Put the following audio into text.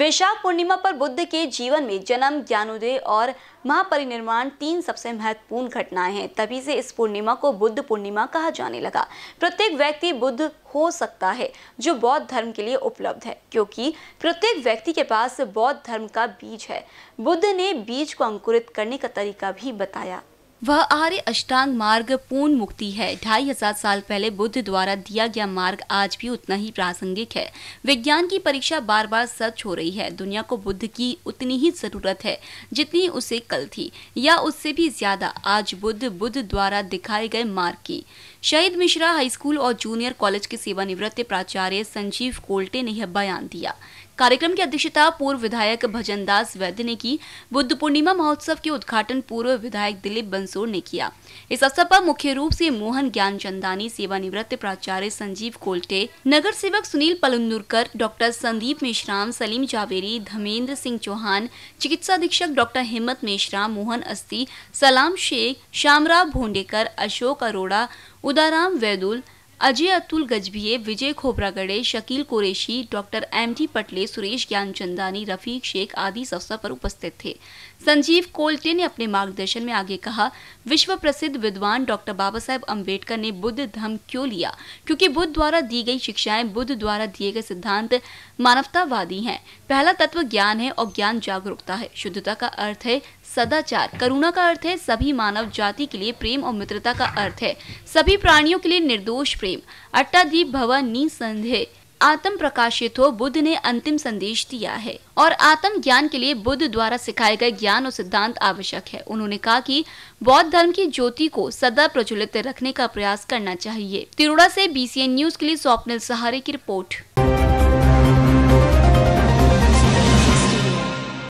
वैशाख पूर्णिमा पर बुद्ध के जीवन में जन्म ज्ञानोदय और महापरिनिर्माण तीन सबसे महत्वपूर्ण घटनाएं हैं तभी से इस पूर्णिमा को बुद्ध पूर्णिमा कहा जाने लगा प्रत्येक व्यक्ति बुद्ध हो सकता है जो बौद्ध धर्म के लिए उपलब्ध है क्योंकि प्रत्येक व्यक्ति के पास बौद्ध धर्म का बीज है बुद्ध ने बीज को अंकुरित करने का तरीका भी बताया वह आर्य अष्टांग मार्ग पूर्ण मुक्ति है ढाई हजार साल पहले बुद्ध द्वारा दिया गया मार्ग आज भी उतना ही प्रासंगिक है विज्ञान की परीक्षा बार बार सच हो रही है दुनिया को बुद्ध की उतनी ही जरूरत है जितनी उसे कल थी या उससे भी ज्यादा आज बुद्ध बुद्ध द्वारा दिखाए गए मार्ग की शहीद मिश्रा हाईस्कूल और जूनियर कॉलेज के सेवानिवृत्त प्राचार्य संजीव कोल्टे ने यह बयान दिया कार्यक्रम की अध्यक्षता पूर्व विधायक भजन दास वैद्य ने की बुद्ध पूर्णिमा महोत्सव के उद्घाटन पूर्व विधायक दिलीप बंसोर ने किया इस अवसर पर मुख्य रूप से मोहन ज्ञान चंदानी सेवानिवृत्त प्राचार्य संजीव कोल्टे नगर सेवक सुनील पलुंदुरकर डॉक्टर संदीप मेश्राम सलीम जावेरी धमेंद्र सिंह चौहान चिकित्सा अधीक्षक doctor Himmat Meshram Mohan Asthi Salam Shaikh Shyamrao Bhondekar Ashok Arora Udaram Vaidul Ajay Atul Gajbhiye Vijay Khobragade Shakeel Qureshi doctor M T Patle Suresh Gyanchandani Rafiq Shaikh आदि इस अवसर पर उपस्थित थे संजीव कोल्टे ने अपने मार्गदर्शन में आगे कहा विश्व प्रसिद्ध विद्वान डॉक्टर बाबा साहेब अम्बेडकर ने बुद्ध धर्म क्यों लिया क्योंकि बुद्ध द्वारा दी गई शिक्षाएं बुद्ध द्वारा दिए गए सिद्धांत मानवतावादी हैं पहला तत्व ज्ञान है और ज्ञान जागरूकता है शुद्धता का अर्थ है सदाचार करुणा का अर्थ है सभी मानव जाति के लिए प्रेम और मित्रता का अर्थ है सभी प्राणियों के लिए निर्दोष प्रेम अट्टादीप भव निसंदेह आत्म प्रकाशित हो बुद्ध ने अंतिम संदेश दिया है और आत्म ज्ञान के लिए बुद्ध द्वारा सिखाए गए ज्ञान और सिद्धांत आवश्यक है उन्होंने कहा कि बौद्ध धर्म की ज्योति को सदा प्रज्वलित रखने का प्रयास करना चाहिए तिरुड़ा से बीसीएन न्यूज के लिए स्वप्निल सहारे की रिपोर्ट